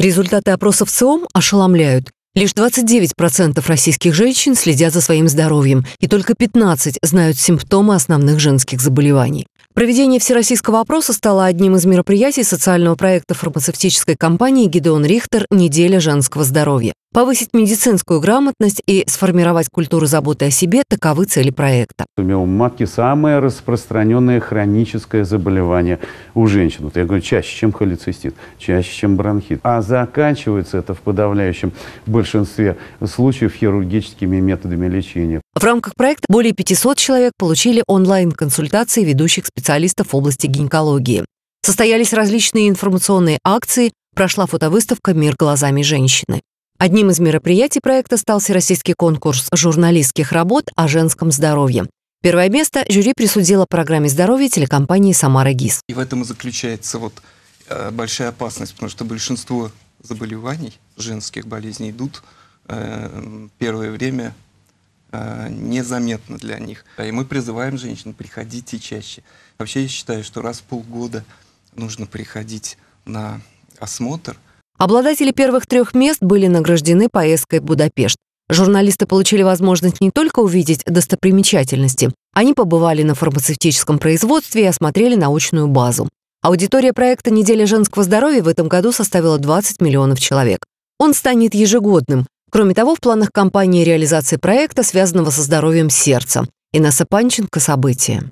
Результаты опросов ЦИОМ ошеломляют. Лишь 29% российских женщин следят за своим здоровьем, и только 15% знают симптомы основных женских заболеваний. Проведение всероссийского опроса стало одним из мероприятий социального проекта фармацевтической компании «Гидеон Рихтер. Неделя женского здоровья» повысить медицинскую грамотность и сформировать культуру заботы о себе – таковы цели проекта. Миома матки – самое распространенное хроническое заболевание у женщин. Вот я говорю, чаще, чем холецистит, чаще, чем бронхит. А заканчивается это в подавляющем большинстве случаев хирургическими методами лечения. В рамках проекта более 500 человек получили онлайн-консультации ведущих специалистов в области гинекологии. Состоялись различные информационные акции, прошла фотовыставка «Мир глазами женщины». Одним из мероприятий проекта стал всероссийский конкурс журналистских работ о женском здоровье. Первое место жюри присудило программе здоровья телекомпании «Самара ГИС». И в этом и заключается вот э, большая опасность, потому что большинство заболеваний, женских болезней идут э, первое время э, незаметно для них. А и мы призываем женщин, приходите чаще. Вообще я считаю, что раз в полгода нужно приходить на осмотр – Обладатели первых трех мест были награждены поездкой в Будапешт. Журналисты получили возможность не только увидеть достопримечательности, они побывали на фармацевтическом производстве и осмотрели научную базу. Аудитория проекта «Неделя женского здоровья» в этом году составила 20 миллионов человек. Он станет ежегодным. Кроме того, в планах компании реализации проекта, связанного со здоровьем сердца. Инесса Панченко «События».